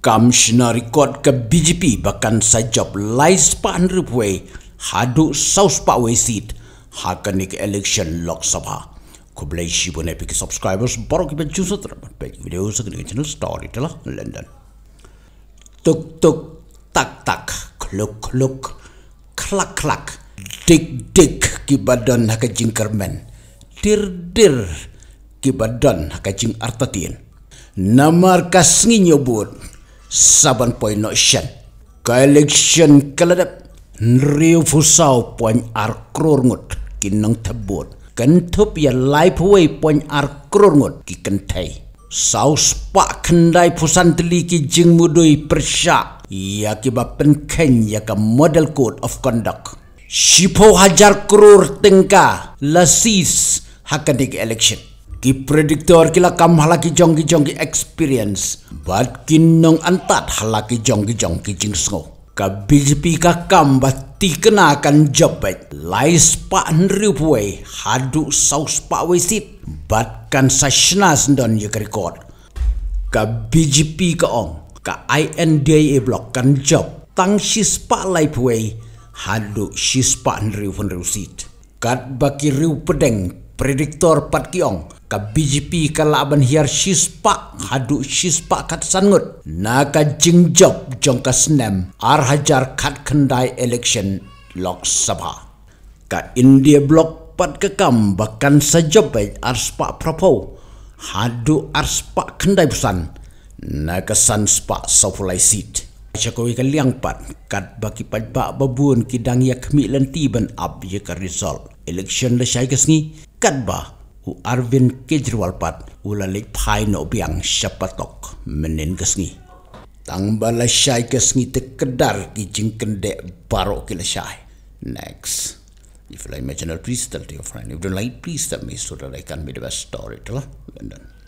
Kamsina rekod ke BGP bahkan sajab lais pahan ripwai haduk saus pak wesit hakan ke election lok sabha. Kubelai shibun epik subscribers baru kita jumpa terdapat baik video segini channel story telah London. Tuk tuk tak tak kluk kluk klak klak dik dik ki badan haka jingkermen dir dir ki badan haka jing artatin. Namar kasngi nyobun saban poin notion collection kaladap nriu fusau poin ar krurngut kinang tebut kentup ya life way poin ar krurngut ki kentai sau spa kendai pusan teli ki jing mudui persya ya ki bapen ken ya ke model code of conduct Sipo hajar krur tengka lasis hakadik election ki predictor kila kam halaki jonggi jonggi experience bat kinong antat halaki jonggi jonggi jing sngo ka bjp ka kam bat ti kena kan jobet lai spa nriupwe hadu sau spa wisit bat kan sashna sendon ye record ka bjp ka ong ka inda block kan job tang si spa lai hadu si spa nriupun riusit kat baki riu pedeng prediktor Pat Kiong ke BJP ke laban hiar shispak hadu shispak kat sangut na ka jingjok jong ka senem ar hajar kat kendai election lok sabha ka india blok pat ke kam bakan sajob ai ar spak propo hadu ar spak kendai busan na ka san spak sofulai sit Jokowi ke liang pat kat bagi pat bak babun kidang yak mi lenti ban ab ye ya ka result election le shai kesni กันบ่าอูอาร์วินกิจรวัลปัดอูลลิทไทโนบียงชปตกมันเนกสงีตั้งบาลชัยกสงีตะกดารกิจิงกันเดะบารอกิลชัย kan next if you like my channel please tell to your friend if you don't like please tell me so that i can be the best storyteller london